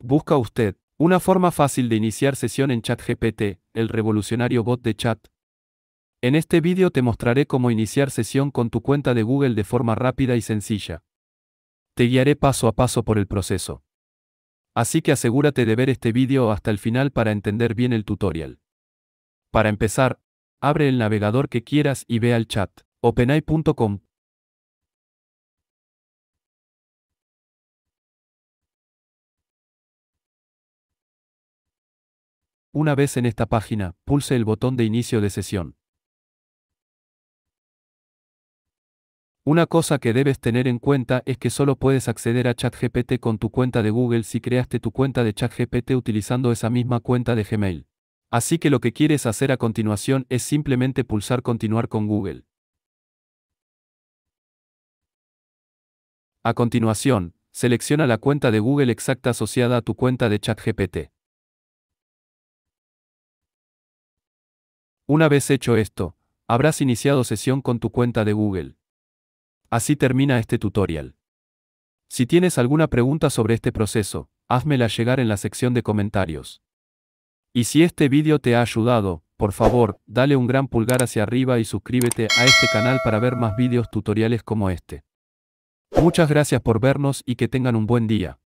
Busca usted una forma fácil de iniciar sesión en ChatGPT, el revolucionario bot de chat. En este vídeo te mostraré cómo iniciar sesión con tu cuenta de Google de forma rápida y sencilla. Te guiaré paso a paso por el proceso. Así que asegúrate de ver este vídeo hasta el final para entender bien el tutorial. Para empezar, abre el navegador que quieras y ve al chat, openai.com. Una vez en esta página, pulse el botón de inicio de sesión. Una cosa que debes tener en cuenta es que solo puedes acceder a ChatGPT con tu cuenta de Google si creaste tu cuenta de ChatGPT utilizando esa misma cuenta de Gmail. Así que lo que quieres hacer a continuación es simplemente pulsar Continuar con Google. A continuación, selecciona la cuenta de Google exacta asociada a tu cuenta de ChatGPT. Una vez hecho esto, habrás iniciado sesión con tu cuenta de Google. Así termina este tutorial. Si tienes alguna pregunta sobre este proceso, házmela llegar en la sección de comentarios. Y si este vídeo te ha ayudado, por favor, dale un gran pulgar hacia arriba y suscríbete a este canal para ver más vídeos tutoriales como este. Muchas gracias por vernos y que tengan un buen día.